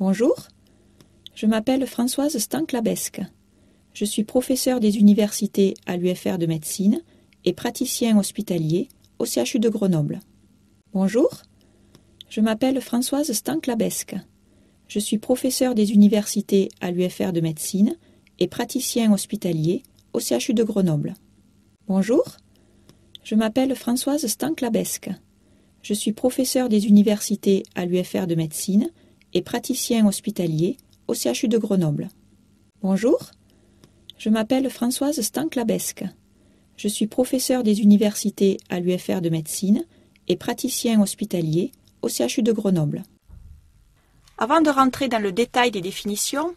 Bonjour, je m'appelle Françoise Stanklabesque. Je suis professeur des universités à l'UFR de médecine et praticien hospitalier au CHU de Grenoble. Bonjour, je m'appelle Françoise Stanklabesque. Je suis professeur des universités à l'UFR de médecine et praticien hospitalier au CHU de Grenoble. Bonjour, je m'appelle Françoise Stanklabesque. Je suis professeur des universités à l'UFR de médecine et praticien hospitalier au CHU de Grenoble. Bonjour, je m'appelle Françoise Stanklabesque. Je suis professeur des universités à l'UFR de médecine et praticien hospitalier au CHU de Grenoble. Avant de rentrer dans le détail des définitions,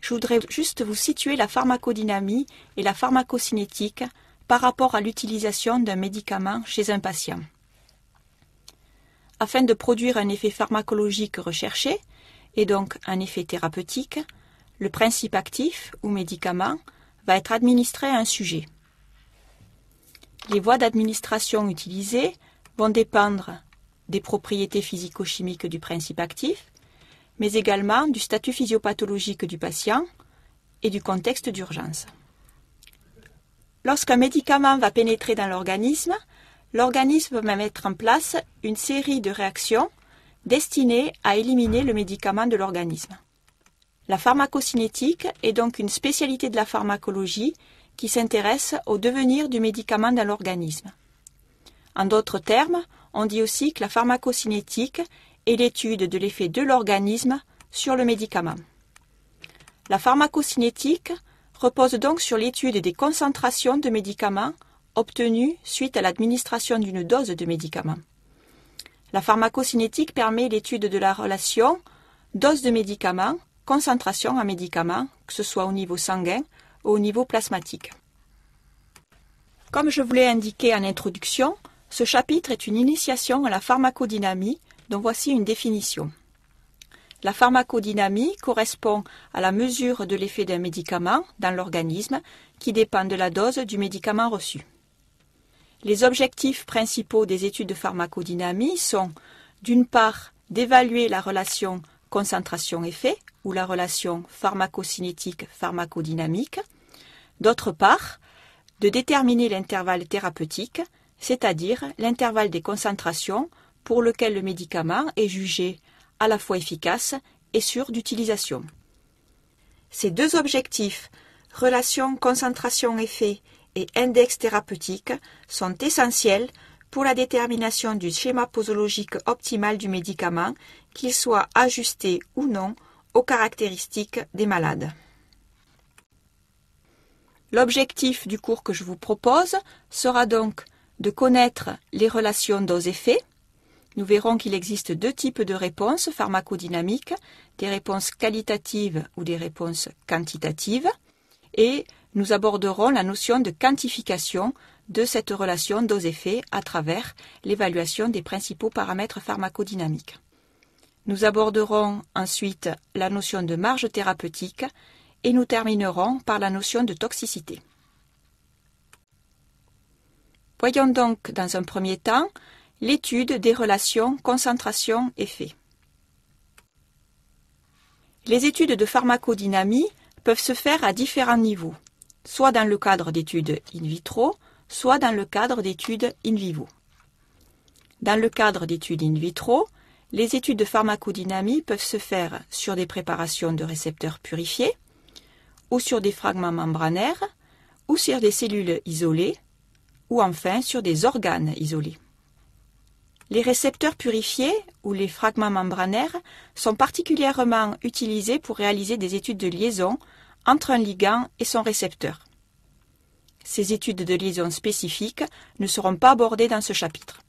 je voudrais juste vous situer la pharmacodynamie et la pharmacocinétique par rapport à l'utilisation d'un médicament chez un patient afin de produire un effet pharmacologique recherché, et donc un effet thérapeutique, le principe actif ou médicament va être administré à un sujet. Les voies d'administration utilisées vont dépendre des propriétés physico-chimiques du principe actif, mais également du statut physiopathologique du patient et du contexte d'urgence. Lorsqu'un médicament va pénétrer dans l'organisme, l'organisme va mettre en place une série de réactions destinées à éliminer le médicament de l'organisme. La pharmacocinétique est donc une spécialité de la pharmacologie qui s'intéresse au devenir du médicament dans l'organisme. En d'autres termes, on dit aussi que la pharmacocinétique est l'étude de l'effet de l'organisme sur le médicament. La pharmacocinétique repose donc sur l'étude des concentrations de médicaments obtenue suite à l'administration d'une dose de médicament. La pharmacocinétique permet l'étude de la relation dose de médicament, concentration à médicament, que ce soit au niveau sanguin ou au niveau plasmatique. Comme je vous l'ai indiqué en introduction, ce chapitre est une initiation à la pharmacodynamie dont voici une définition. La pharmacodynamie correspond à la mesure de l'effet d'un médicament dans l'organisme qui dépend de la dose du médicament reçu. Les objectifs principaux des études de pharmacodynamie sont, d'une part, d'évaluer la relation concentration-effet ou la relation pharmacocinétique-pharmacodynamique, d'autre part, de déterminer l'intervalle thérapeutique, c'est-à-dire l'intervalle des concentrations pour lequel le médicament est jugé à la fois efficace et sûr d'utilisation. Ces deux objectifs, relation concentration-effet et index thérapeutiques sont essentiels pour la détermination du schéma posologique optimal du médicament, qu'il soit ajusté ou non aux caractéristiques des malades. L'objectif du cours que je vous propose sera donc de connaître les relations dose-effet. Nous verrons qu'il existe deux types de réponses pharmacodynamiques, des réponses qualitatives ou des réponses quantitatives, et nous aborderons la notion de quantification de cette relation dose-effet à travers l'évaluation des principaux paramètres pharmacodynamiques. Nous aborderons ensuite la notion de marge thérapeutique et nous terminerons par la notion de toxicité. Voyons donc dans un premier temps l'étude des relations concentration-effet. Les études de pharmacodynamie peuvent se faire à différents niveaux soit dans le cadre d'études in vitro, soit dans le cadre d'études in vivo. Dans le cadre d'études in vitro, les études de pharmacodynamie peuvent se faire sur des préparations de récepteurs purifiés, ou sur des fragments membranaires, ou sur des cellules isolées, ou enfin sur des organes isolés. Les récepteurs purifiés ou les fragments membranaires sont particulièrement utilisés pour réaliser des études de liaison entre un ligand et son récepteur. Ces études de liaison spécifiques ne seront pas abordées dans ce chapitre.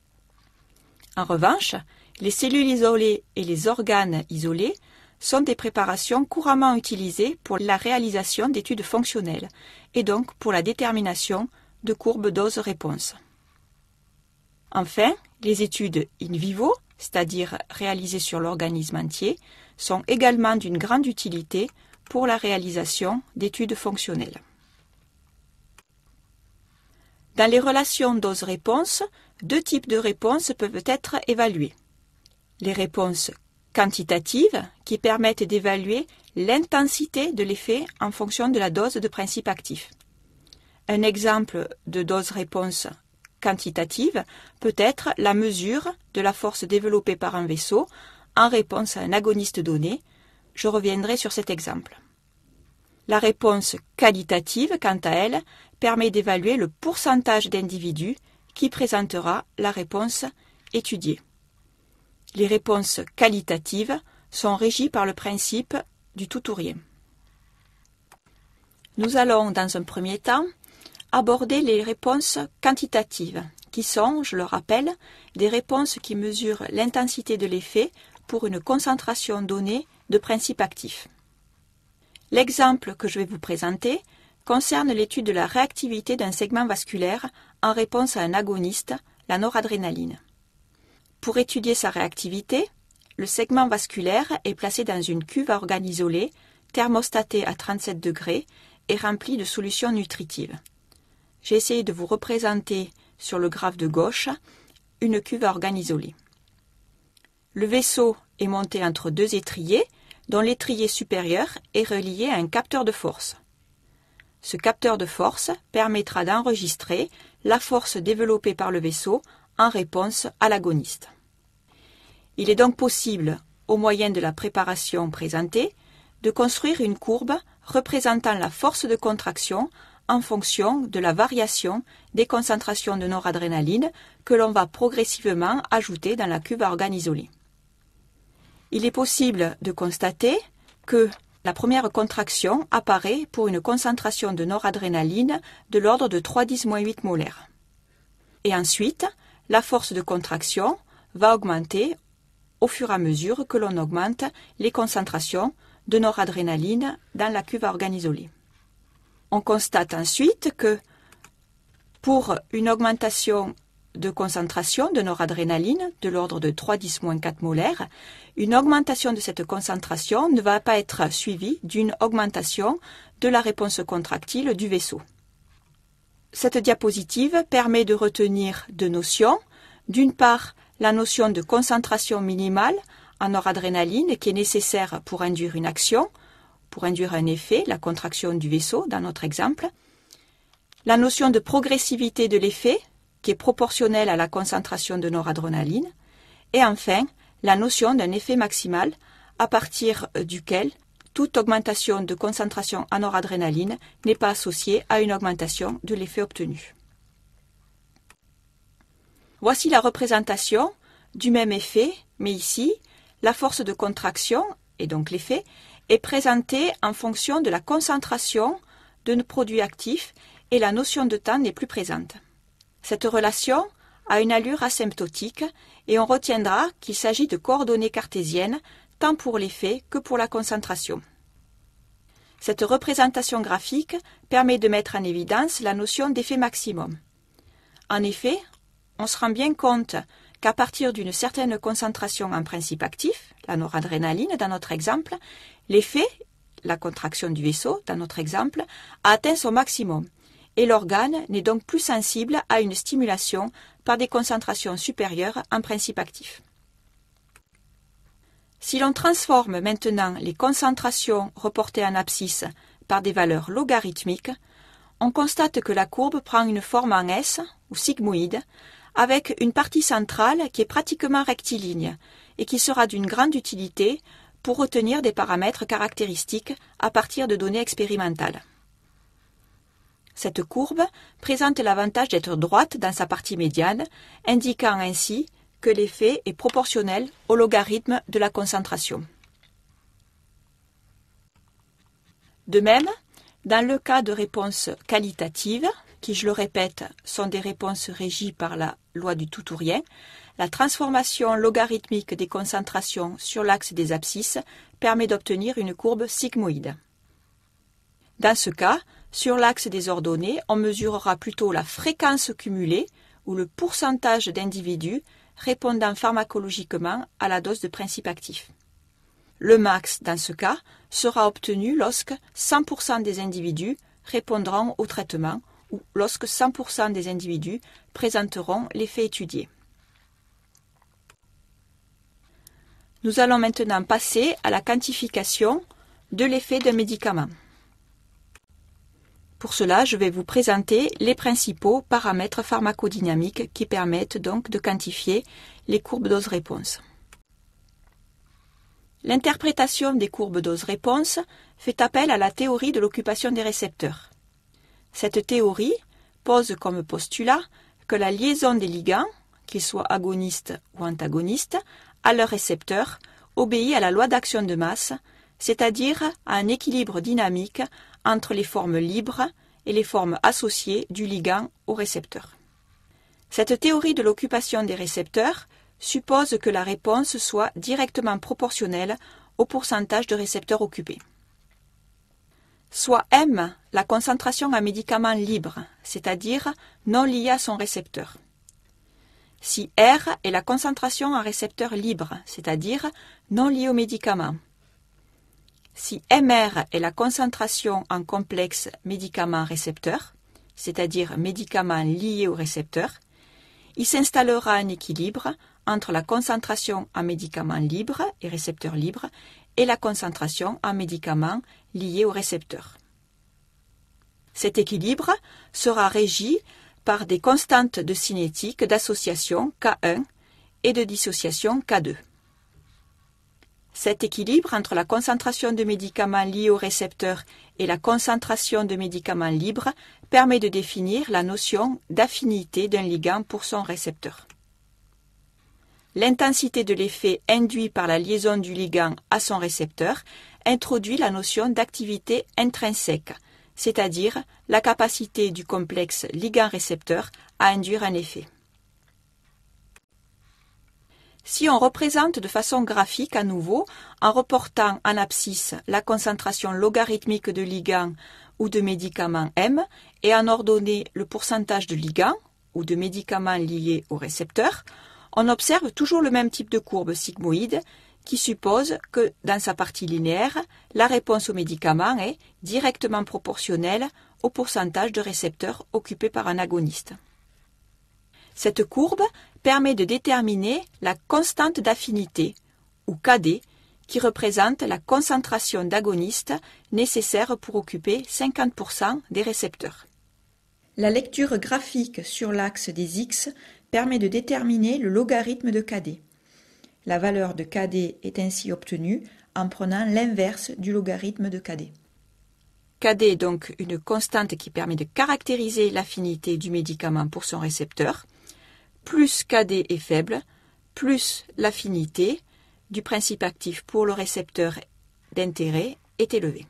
En revanche, les cellules isolées et les organes isolés sont des préparations couramment utilisées pour la réalisation d'études fonctionnelles et donc pour la détermination de courbes dose-réponse. Enfin, les études in vivo, c'est-à-dire réalisées sur l'organisme entier, sont également d'une grande utilité pour la réalisation d'études fonctionnelles. Dans les relations dose-réponse, deux types de réponses peuvent être évaluées. Les réponses quantitatives, qui permettent d'évaluer l'intensité de l'effet en fonction de la dose de principe actif. Un exemple de dose-réponse quantitative peut être la mesure de la force développée par un vaisseau en réponse à un agoniste donné, je reviendrai sur cet exemple. La réponse qualitative, quant à elle, permet d'évaluer le pourcentage d'individus qui présentera la réponse étudiée. Les réponses qualitatives sont régies par le principe du tout ou rien. Nous allons, dans un premier temps, aborder les réponses quantitatives, qui sont, je le rappelle, des réponses qui mesurent l'intensité de l'effet pour une concentration donnée de principes actifs. L'exemple que je vais vous présenter concerne l'étude de la réactivité d'un segment vasculaire en réponse à un agoniste, la noradrénaline. Pour étudier sa réactivité, le segment vasculaire est placé dans une cuve à organes isolés, thermostatée à 37 degrés et remplie de solutions nutritives. J'ai essayé de vous représenter sur le graphe de gauche une cuve à organes isolés. Le vaisseau est monté entre deux étriers dont l'étrier supérieur est relié à un capteur de force. Ce capteur de force permettra d'enregistrer la force développée par le vaisseau en réponse à l'agoniste. Il est donc possible, au moyen de la préparation présentée, de construire une courbe représentant la force de contraction en fonction de la variation des concentrations de noradrénaline que l'on va progressivement ajouter dans la cuve à organes il est possible de constater que la première contraction apparaît pour une concentration de noradrénaline de l'ordre de 3,10-8 molaires. Et ensuite, la force de contraction va augmenter au fur et à mesure que l'on augmente les concentrations de noradrénaline dans la cuve à organisoler. On constate ensuite que pour une augmentation de concentration de noradrénaline de l'ordre de 310 4 molaires, une augmentation de cette concentration ne va pas être suivie d'une augmentation de la réponse contractile du vaisseau. Cette diapositive permet de retenir deux notions. D'une part, la notion de concentration minimale en noradrénaline qui est nécessaire pour induire une action, pour induire un effet, la contraction du vaisseau dans notre exemple. La notion de progressivité de l'effet qui est proportionnelle à la concentration de noradrénaline, et enfin la notion d'un effet maximal à partir duquel toute augmentation de concentration en noradrénaline n'est pas associée à une augmentation de l'effet obtenu. Voici la représentation du même effet, mais ici, la force de contraction, et donc l'effet, est présentée en fonction de la concentration de nos produits actifs et la notion de temps n'est plus présente. Cette relation a une allure asymptotique et on retiendra qu'il s'agit de coordonnées cartésiennes tant pour l'effet que pour la concentration. Cette représentation graphique permet de mettre en évidence la notion d'effet maximum. En effet, on se rend bien compte qu'à partir d'une certaine concentration en principe actif, la noradrénaline dans notre exemple, l'effet, la contraction du vaisseau dans notre exemple, a atteint son maximum et l'organe n'est donc plus sensible à une stimulation par des concentrations supérieures en principe actif. Si l'on transforme maintenant les concentrations reportées en abscisse par des valeurs logarithmiques, on constate que la courbe prend une forme en S ou sigmoïde avec une partie centrale qui est pratiquement rectiligne et qui sera d'une grande utilité pour retenir des paramètres caractéristiques à partir de données expérimentales. Cette courbe présente l'avantage d'être droite dans sa partie médiane, indiquant ainsi que l'effet est proportionnel au logarithme de la concentration. De même, dans le cas de réponses qualitatives, qui, je le répète, sont des réponses régies par la loi du tout ou rien, la transformation logarithmique des concentrations sur l'axe des abscisses permet d'obtenir une courbe sigmoïde. Dans ce cas, sur l'axe des ordonnées, on mesurera plutôt la fréquence cumulée ou le pourcentage d'individus répondant pharmacologiquement à la dose de principe actif. Le max, dans ce cas, sera obtenu lorsque 100% des individus répondront au traitement ou lorsque 100% des individus présenteront l'effet étudié. Nous allons maintenant passer à la quantification de l'effet d'un médicament. Pour cela, je vais vous présenter les principaux paramètres pharmacodynamiques qui permettent donc de quantifier les courbes dose-réponse. L'interprétation des courbes dose-réponse fait appel à la théorie de l'occupation des récepteurs. Cette théorie pose comme postulat que la liaison des ligands, qu'ils soient agonistes ou antagonistes, à leurs récepteurs obéit à la loi d'action de masse, c'est-à-dire à un équilibre dynamique entre les formes libres et les formes associées du ligand au récepteur. Cette théorie de l'occupation des récepteurs suppose que la réponse soit directement proportionnelle au pourcentage de récepteurs occupés. Soit M, la concentration à médicament libre, c'est-à-dire non lié à son récepteur. Si R est la concentration en récepteur libre, c'est-à-dire non lié au médicament. Si MR est la concentration en complexe médicament récepteur, c'est-à-dire médicament lié au récepteur, il s'installera un équilibre entre la concentration en médicament libre et récepteur libre et la concentration en médicament lié au récepteur. Cet équilibre sera régi par des constantes de cinétique d'association K1 et de dissociation K2. Cet équilibre entre la concentration de médicaments liés au récepteur et la concentration de médicaments libres permet de définir la notion d'affinité d'un ligand pour son récepteur. L'intensité de l'effet induit par la liaison du ligand à son récepteur introduit la notion d'activité intrinsèque, c'est-à-dire la capacité du complexe ligand-récepteur à induire un effet. Si on représente de façon graphique à nouveau, en reportant en abscisse la concentration logarithmique de ligands ou de médicaments M et en ordonnée le pourcentage de ligands ou de médicaments liés au récepteur, on observe toujours le même type de courbe sigmoïde qui suppose que, dans sa partie linéaire, la réponse au médicament est directement proportionnelle au pourcentage de récepteurs occupés par un agoniste. Cette courbe permet de déterminer la constante d'affinité, ou KD, qui représente la concentration d'agonistes nécessaire pour occuper 50% des récepteurs. La lecture graphique sur l'axe des X permet de déterminer le logarithme de KD. La valeur de KD est ainsi obtenue en prenant l'inverse du logarithme de KD. KD est donc une constante qui permet de caractériser l'affinité du médicament pour son récepteur plus KD est faible, plus l'affinité du principe actif pour le récepteur d'intérêt est élevée.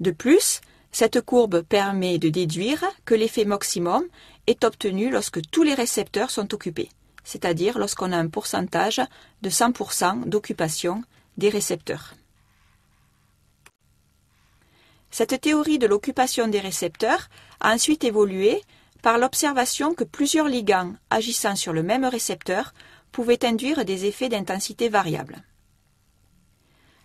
De plus, cette courbe permet de déduire que l'effet maximum est obtenu lorsque tous les récepteurs sont occupés, c'est-à-dire lorsqu'on a un pourcentage de 100% d'occupation des récepteurs. Cette théorie de l'occupation des récepteurs a ensuite évolué par l'observation que plusieurs ligands agissant sur le même récepteur pouvaient induire des effets d'intensité variable.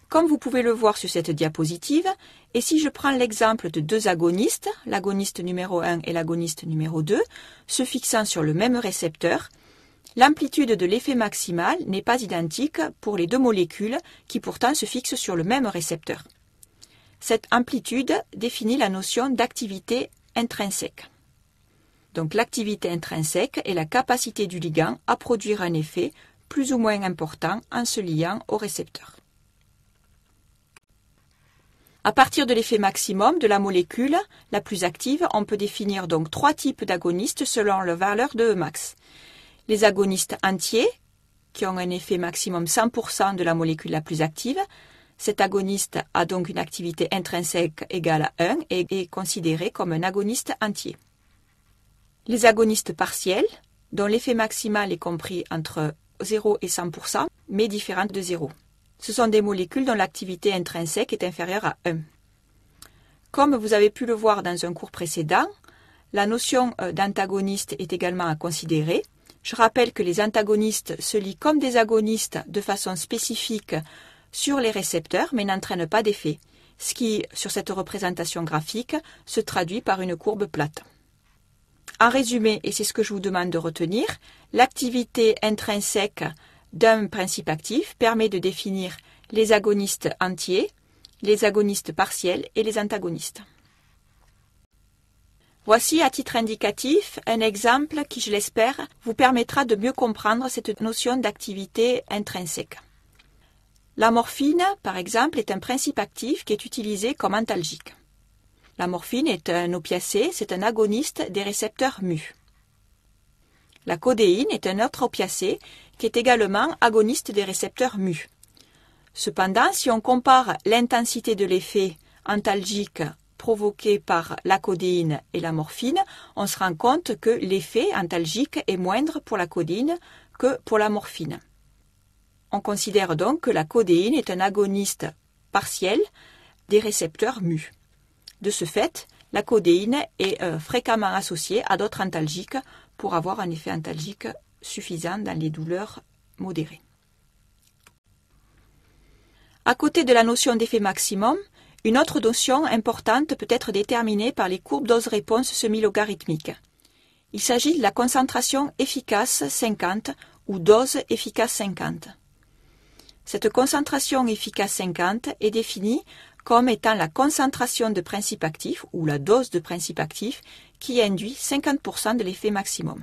Comme vous pouvez le voir sur cette diapositive, et si je prends l'exemple de deux agonistes, l'agoniste numéro 1 et l'agoniste numéro 2, se fixant sur le même récepteur, l'amplitude de l'effet maximal n'est pas identique pour les deux molécules qui pourtant se fixent sur le même récepteur. Cette amplitude définit la notion d'activité intrinsèque donc l'activité intrinsèque est la capacité du ligand à produire un effet plus ou moins important en se liant au récepteur. À partir de l'effet maximum de la molécule, la plus active, on peut définir donc trois types d'agonistes selon leur valeur de Emax. Les agonistes entiers, qui ont un effet maximum 100% de la molécule la plus active, cet agoniste a donc une activité intrinsèque égale à 1 et est considéré comme un agoniste entier. Les agonistes partiels, dont l'effet maximal est compris entre 0 et 100%, mais différent de 0. Ce sont des molécules dont l'activité intrinsèque est inférieure à 1. Comme vous avez pu le voir dans un cours précédent, la notion euh, d'antagoniste est également à considérer. Je rappelle que les antagonistes se lient comme des agonistes de façon spécifique sur les récepteurs, mais n'entraînent pas d'effet, ce qui, sur cette représentation graphique, se traduit par une courbe plate. En résumé, et c'est ce que je vous demande de retenir, l'activité intrinsèque d'un principe actif permet de définir les agonistes entiers, les agonistes partiels et les antagonistes. Voici à titre indicatif un exemple qui, je l'espère, vous permettra de mieux comprendre cette notion d'activité intrinsèque. La morphine, par exemple, est un principe actif qui est utilisé comme antalgique. La morphine est un opiacé, c'est un agoniste des récepteurs mu. La codéine est un autre opiacé qui est également agoniste des récepteurs mu. Cependant, si on compare l'intensité de l'effet antalgique provoqué par la codéine et la morphine, on se rend compte que l'effet antalgique est moindre pour la codéine que pour la morphine. On considère donc que la codéine est un agoniste partiel des récepteurs mu. De ce fait, la codéine est euh, fréquemment associée à d'autres antalgiques pour avoir un effet antalgique suffisant dans les douleurs modérées. À côté de la notion d'effet maximum, une autre notion importante peut être déterminée par les courbes dose-réponse semi-logarithmiques. Il s'agit de la concentration efficace 50 ou dose efficace 50. Cette concentration efficace 50 est définie comme étant la concentration de principe actif ou la dose de principe actif qui induit 50% de l'effet maximum.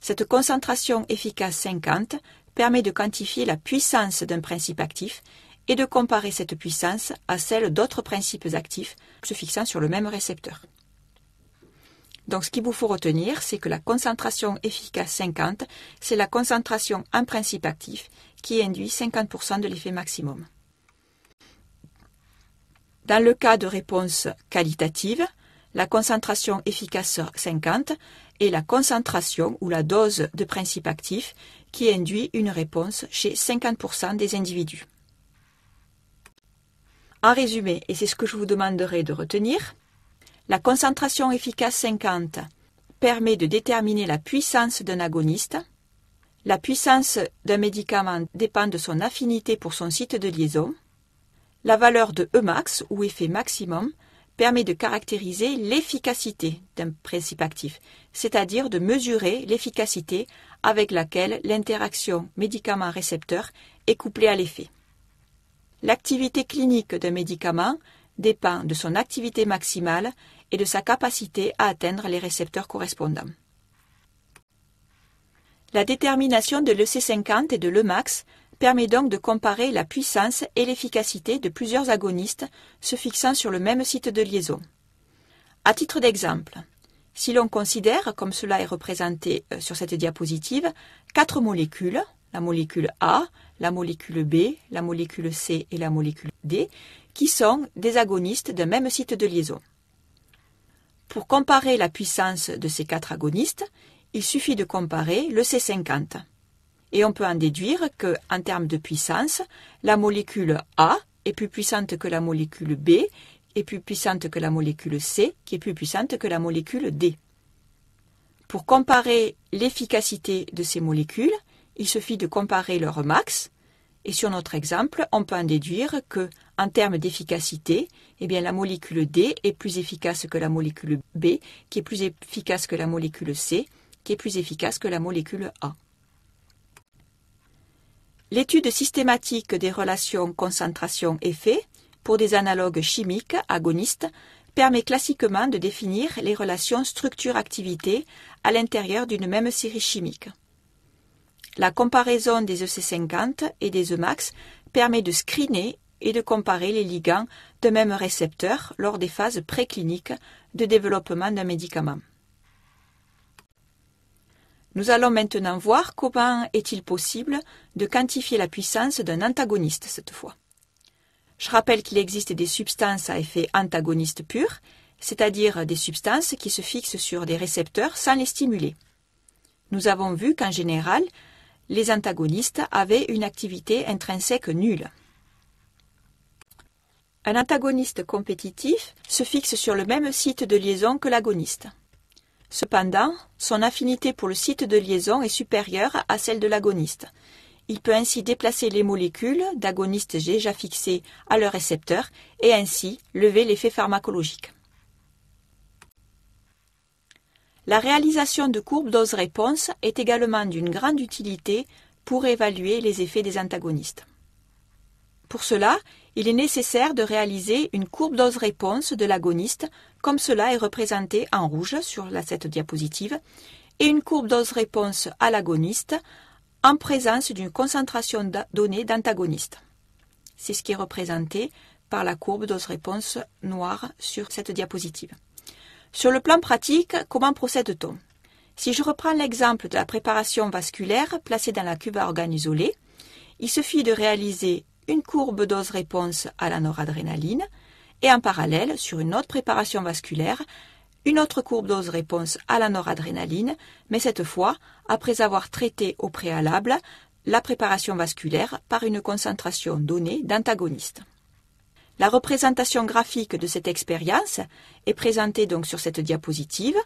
Cette concentration efficace 50 permet de quantifier la puissance d'un principe actif et de comparer cette puissance à celle d'autres principes actifs se fixant sur le même récepteur. Donc ce qu'il vous faut retenir, c'est que la concentration efficace 50, c'est la concentration en principe actif qui induit 50% de l'effet maximum. Dans le cas de réponse qualitative, la concentration efficace 50 est la concentration ou la dose de principe actif qui induit une réponse chez 50% des individus. En résumé, et c'est ce que je vous demanderai de retenir, la concentration efficace 50 permet de déterminer la puissance d'un agoniste. La puissance d'un médicament dépend de son affinité pour son site de liaison. La valeur de Emax, ou effet maximum, permet de caractériser l'efficacité d'un principe actif, c'est-à-dire de mesurer l'efficacité avec laquelle l'interaction médicament-récepteur est couplée à l'effet. L'activité clinique d'un médicament dépend de son activité maximale et de sa capacité à atteindre les récepteurs correspondants. La détermination de l'EC50 et de l'EMAX permet donc de comparer la puissance et l'efficacité de plusieurs agonistes se fixant sur le même site de liaison. À titre d'exemple, si l'on considère, comme cela est représenté euh, sur cette diapositive, quatre molécules, la molécule A, la molécule B, la molécule C et la molécule D, qui sont des agonistes d'un même site de liaison. Pour comparer la puissance de ces quatre agonistes, il suffit de comparer le C50 et on peut en déduire que, en termes de puissance, la molécule A est plus puissante que la molécule B, est plus puissante que la molécule C, qui est plus puissante que la molécule D. Pour comparer l'efficacité de ces molécules, il suffit de comparer leur max, et sur notre exemple, on peut en déduire que, en termes d'efficacité, eh bien, la molécule D est plus efficace que la molécule B, qui est plus efficace que la molécule C, qui est plus efficace que la molécule A. L'étude systématique des relations concentration-effet pour des analogues chimiques agonistes permet classiquement de définir les relations structure-activité à l'intérieur d'une même série chimique. La comparaison des EC50 et des EMAX permet de screener et de comparer les ligands de même récepteur lors des phases précliniques de développement d'un médicament. Nous allons maintenant voir comment est-il possible de quantifier la puissance d'un antagoniste cette fois. Je rappelle qu'il existe des substances à effet antagoniste pur, c'est-à-dire des substances qui se fixent sur des récepteurs sans les stimuler. Nous avons vu qu'en général, les antagonistes avaient une activité intrinsèque nulle. Un antagoniste compétitif se fixe sur le même site de liaison que l'agoniste. Cependant, son affinité pour le site de liaison est supérieure à celle de l'agoniste. Il peut ainsi déplacer les molécules d'agonistes déjà fixées à leur récepteur et ainsi lever l'effet pharmacologique. La réalisation de courbes dose-réponse est également d'une grande utilité pour évaluer les effets des antagonistes. Pour cela, il est nécessaire de réaliser une courbe dose-réponse de l'agoniste comme cela est représenté en rouge sur la, cette diapositive, et une courbe dose-réponse à l'agoniste en présence d'une concentration donnée d'antagoniste. C'est ce qui est représenté par la courbe dose-réponse noire sur cette diapositive. Sur le plan pratique, comment procède-t-on Si je reprends l'exemple de la préparation vasculaire placée dans la cuve à organes isolés, il suffit de réaliser une courbe dose-réponse à la noradrénaline, et en parallèle, sur une autre préparation vasculaire, une autre courbe dose réponse à la noradrénaline, mais cette fois, après avoir traité au préalable la préparation vasculaire par une concentration donnée d'antagonistes. La représentation graphique de cette expérience est présentée donc sur cette diapositive.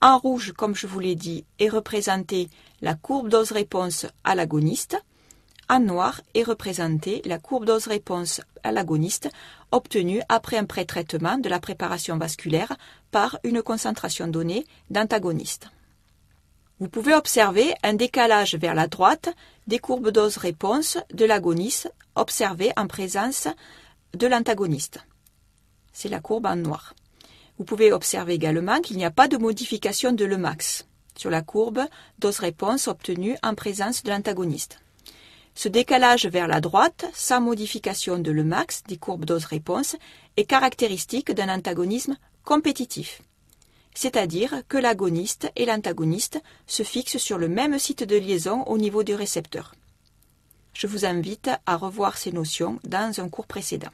En rouge, comme je vous l'ai dit, est représentée la courbe dose-réponse à l'agoniste. En noir est représentée la courbe dose-réponse à l'agoniste obtenue après un pré-traitement de la préparation vasculaire par une concentration donnée d'antagoniste. Vous pouvez observer un décalage vers la droite des courbes dose-réponse de l'agoniste observées en présence de l'antagoniste. C'est la courbe en noir. Vous pouvez observer également qu'il n'y a pas de modification de Lemax sur la courbe dose-réponse obtenue en présence de l'antagoniste. Ce décalage vers la droite, sans modification de le max des courbes dose-réponse, est caractéristique d'un antagonisme compétitif. C'est-à-dire que l'agoniste et l'antagoniste se fixent sur le même site de liaison au niveau du récepteur. Je vous invite à revoir ces notions dans un cours précédent.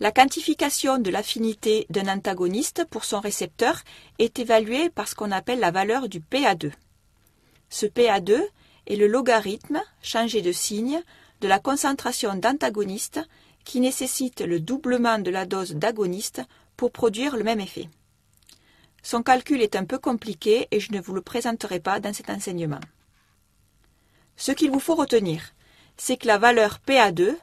La quantification de l'affinité d'un antagoniste pour son récepteur est évaluée par ce qu'on appelle la valeur du PA2. Ce PA2 est le logarithme, changé de signe, de la concentration d'antagonistes qui nécessite le doublement de la dose d'agoniste pour produire le même effet. Son calcul est un peu compliqué et je ne vous le présenterai pas dans cet enseignement. Ce qu'il vous faut retenir, c'est que la valeur PA2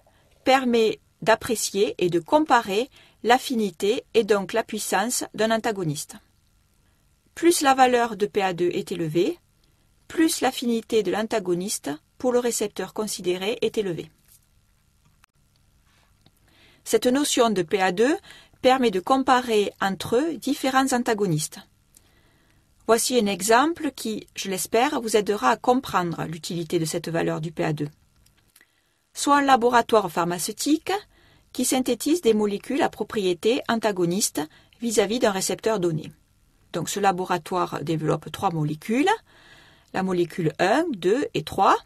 permet d'apprécier et de comparer l'affinité et donc la puissance d'un antagoniste. Plus la valeur de PA2 est élevée, plus l'affinité de l'antagoniste pour le récepteur considéré est élevée. Cette notion de PA2 permet de comparer entre eux différents antagonistes. Voici un exemple qui, je l'espère, vous aidera à comprendre l'utilité de cette valeur du PA2. Soit un laboratoire pharmaceutique qui synthétise des molécules à propriété antagoniste vis-à-vis d'un récepteur donné. Donc ce laboratoire développe trois molécules, la molécule 1, 2 et 3.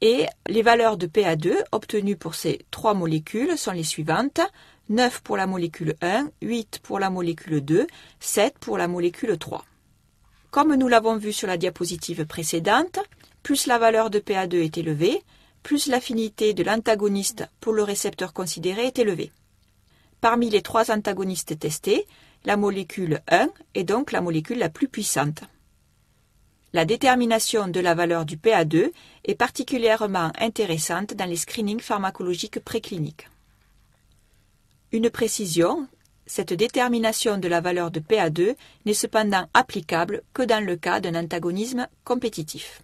Et les valeurs de PA2 obtenues pour ces trois molécules sont les suivantes 9 pour la molécule 1, 8 pour la molécule 2, 7 pour la molécule 3. Comme nous l'avons vu sur la diapositive précédente, plus la valeur de PA2 est élevée, plus l'affinité de l'antagoniste pour le récepteur considéré est élevée. Parmi les trois antagonistes testés, la molécule 1 est donc la molécule la plus puissante. La détermination de la valeur du PA2 est particulièrement intéressante dans les screenings pharmacologiques précliniques. Une précision, cette détermination de la valeur de PA2 n'est cependant applicable que dans le cas d'un antagonisme compétitif.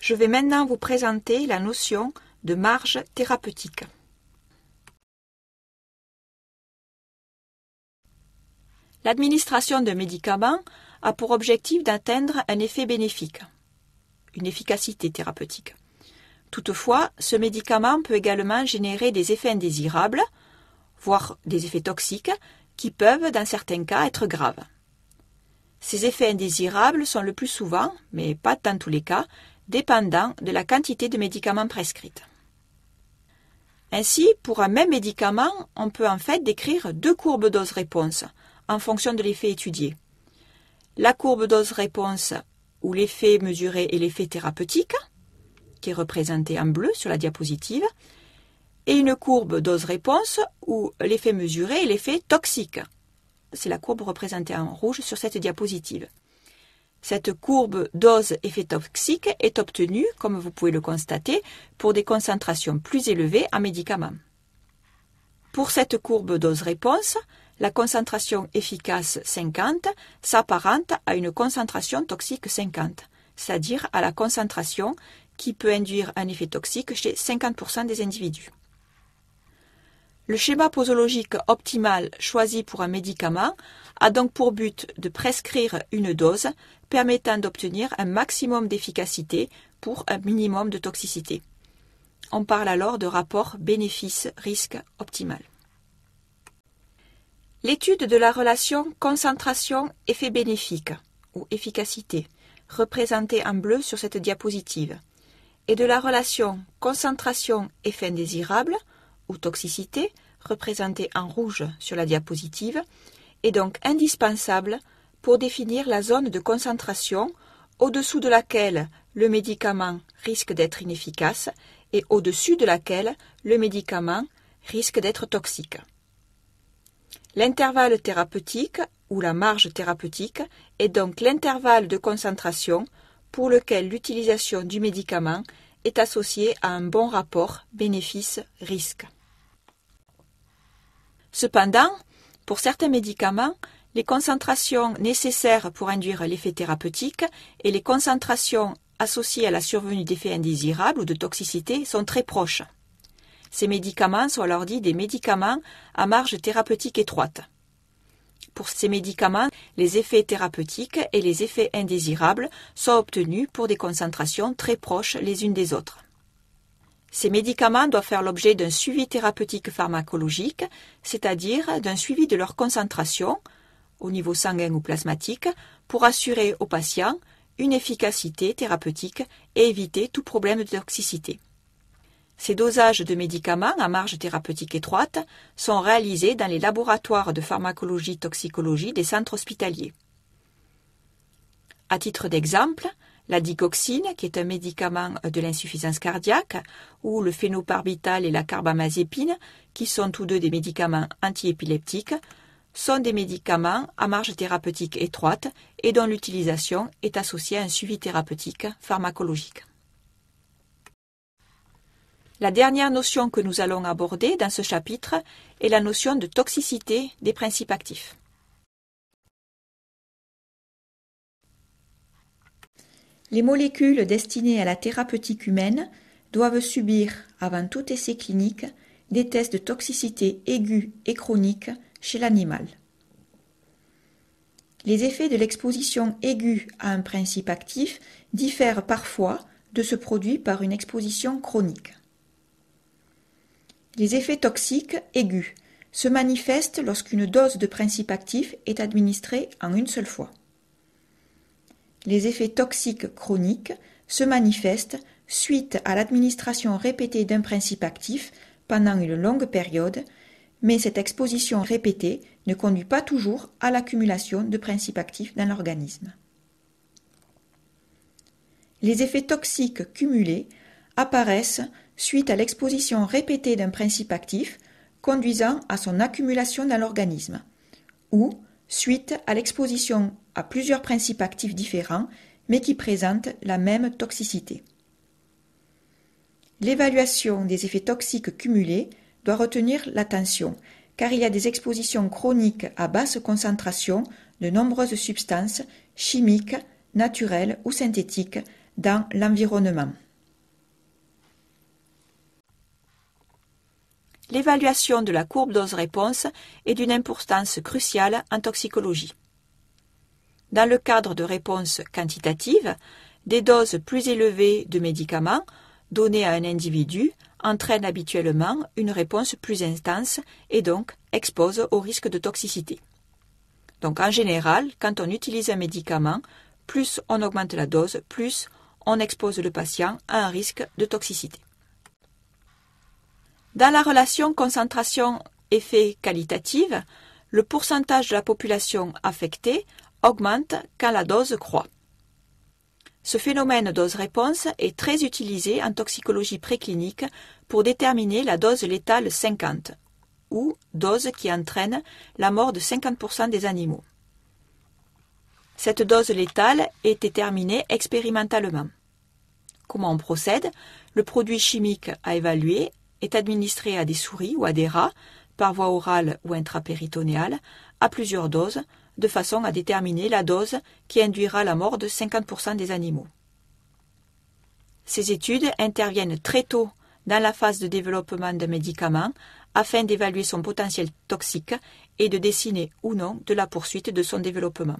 Je vais maintenant vous présenter la notion de marge thérapeutique. L'administration de médicaments a pour objectif d'atteindre un effet bénéfique, une efficacité thérapeutique. Toutefois, ce médicament peut également générer des effets indésirables, voire des effets toxiques, qui peuvent, dans certains cas, être graves. Ces effets indésirables sont le plus souvent, mais pas dans tous les cas, dépendants de la quantité de médicaments prescrits. Ainsi, pour un même médicament, on peut en fait décrire deux courbes dose-réponse en fonction de l'effet étudié la courbe dose-réponse où l'effet mesuré est l'effet thérapeutique, qui est représenté en bleu sur la diapositive, et une courbe dose-réponse où l'effet mesuré est l'effet toxique. C'est la courbe représentée en rouge sur cette diapositive. Cette courbe dose-effet toxique est obtenue, comme vous pouvez le constater, pour des concentrations plus élevées en médicaments. Pour cette courbe dose-réponse, la concentration efficace 50 s'apparente à une concentration toxique 50, c'est-à-dire à la concentration qui peut induire un effet toxique chez 50% des individus. Le schéma posologique optimal choisi pour un médicament a donc pour but de prescrire une dose permettant d'obtenir un maximum d'efficacité pour un minimum de toxicité. On parle alors de rapport bénéfice-risque optimal. L'étude de la relation concentration-effet bénéfique ou efficacité, représentée en bleu sur cette diapositive, et de la relation concentration-effet indésirable ou toxicité, représentée en rouge sur la diapositive, est donc indispensable pour définir la zone de concentration au-dessous de laquelle le médicament risque d'être inefficace et au-dessus de laquelle le médicament risque d'être toxique. L'intervalle thérapeutique ou la marge thérapeutique est donc l'intervalle de concentration pour lequel l'utilisation du médicament est associée à un bon rapport bénéfice-risque. Cependant, pour certains médicaments, les concentrations nécessaires pour induire l'effet thérapeutique et les concentrations associées à la survenue d'effets indésirables ou de toxicité sont très proches. Ces médicaments sont alors dits des médicaments à marge thérapeutique étroite. Pour ces médicaments, les effets thérapeutiques et les effets indésirables sont obtenus pour des concentrations très proches les unes des autres. Ces médicaments doivent faire l'objet d'un suivi thérapeutique pharmacologique, c'est-à-dire d'un suivi de leur concentration, au niveau sanguin ou plasmatique, pour assurer aux patients une efficacité thérapeutique et éviter tout problème de toxicité. Ces dosages de médicaments à marge thérapeutique étroite sont réalisés dans les laboratoires de pharmacologie-toxicologie des centres hospitaliers. À titre d'exemple, la dicoxine, qui est un médicament de l'insuffisance cardiaque, ou le phénoparbital et la carbamazépine, qui sont tous deux des médicaments antiépileptiques, sont des médicaments à marge thérapeutique étroite et dont l'utilisation est associée à un suivi thérapeutique pharmacologique. La dernière notion que nous allons aborder dans ce chapitre est la notion de toxicité des principes actifs. Les molécules destinées à la thérapeutique humaine doivent subir, avant tout essai clinique, des tests de toxicité aiguë et chronique chez l'animal. Les effets de l'exposition aiguë à un principe actif diffèrent parfois de ce produit par une exposition chronique. Les effets toxiques aigus se manifestent lorsqu'une dose de principe actif est administrée en une seule fois. Les effets toxiques chroniques se manifestent suite à l'administration répétée d'un principe actif pendant une longue période, mais cette exposition répétée ne conduit pas toujours à l'accumulation de principes actifs dans l'organisme. Les effets toxiques cumulés apparaissent suite à l'exposition répétée d'un principe actif conduisant à son accumulation dans l'organisme, ou suite à l'exposition à plusieurs principes actifs différents mais qui présentent la même toxicité. L'évaluation des effets toxiques cumulés doit retenir l'attention, car il y a des expositions chroniques à basse concentration de nombreuses substances chimiques, naturelles ou synthétiques dans l'environnement. L'évaluation de la courbe dose-réponse est d'une importance cruciale en toxicologie. Dans le cadre de réponses quantitatives, des doses plus élevées de médicaments données à un individu entraînent habituellement une réponse plus intense et donc exposent au risque de toxicité. Donc en général, quand on utilise un médicament, plus on augmente la dose, plus on expose le patient à un risque de toxicité. Dans la relation concentration-effet qualitative, le pourcentage de la population affectée augmente quand la dose croît. Ce phénomène dose-réponse est très utilisé en toxicologie préclinique pour déterminer la dose létale 50, ou dose qui entraîne la mort de 50% des animaux. Cette dose létale est déterminée expérimentalement. Comment on procède Le produit chimique à évaluer est administré à des souris ou à des rats, par voie orale ou intrapéritonéale, à plusieurs doses, de façon à déterminer la dose qui induira la mort de 50% des animaux. Ces études interviennent très tôt dans la phase de développement d'un médicament afin d'évaluer son potentiel toxique et de dessiner ou non de la poursuite de son développement.